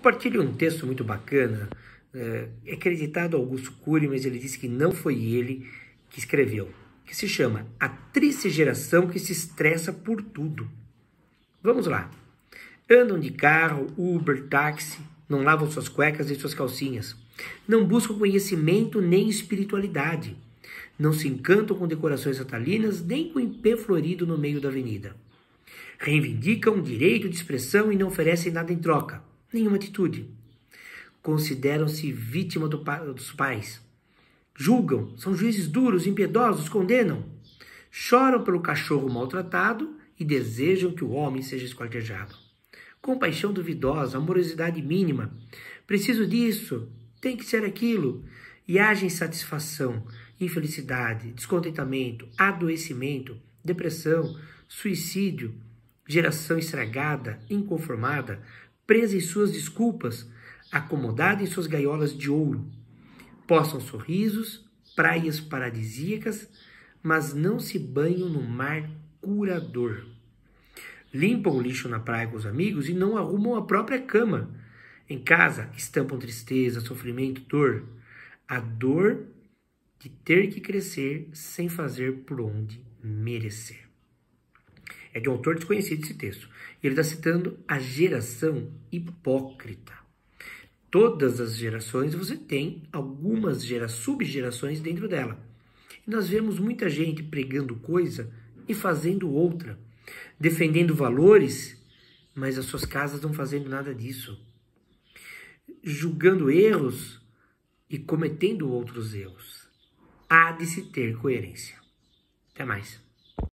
Compartilho um texto muito bacana. Eh, é acreditado Augusto Cury, mas ele disse que não foi ele que escreveu. Que se chama A Triste Geração que se Estressa por Tudo. Vamos lá. Andam de carro, Uber, táxi, não lavam suas cuecas e suas calcinhas. Não buscam conhecimento nem espiritualidade. Não se encantam com decorações natalinas nem com empê florido no meio da avenida. Reivindicam direito de expressão e não oferecem nada em troca nenhuma atitude. Consideram-se vítima do, dos pais. Julgam, são juízes duros, impiedosos, condenam. Choram pelo cachorro maltratado e desejam que o homem seja esquartejado. Compaixão duvidosa, amorosidade mínima. Preciso disso, tem que ser aquilo. E agem insatisfação, infelicidade, descontentamento, adoecimento, depressão, suicídio, geração estragada, inconformada, presa em suas desculpas, acomodada em suas gaiolas de ouro. Possam sorrisos, praias paradisíacas, mas não se banham no mar curador. Limpam o lixo na praia com os amigos e não arrumam a própria cama. Em casa, estampam tristeza, sofrimento, dor. A dor de ter que crescer sem fazer por onde merecer. É de um autor desconhecido esse texto. Ele está citando a geração hipócrita. Todas as gerações você tem algumas subgerações dentro dela. E nós vemos muita gente pregando coisa e fazendo outra, defendendo valores, mas as suas casas não fazendo nada disso. Julgando erros e cometendo outros erros. Há de se ter coerência. Até mais.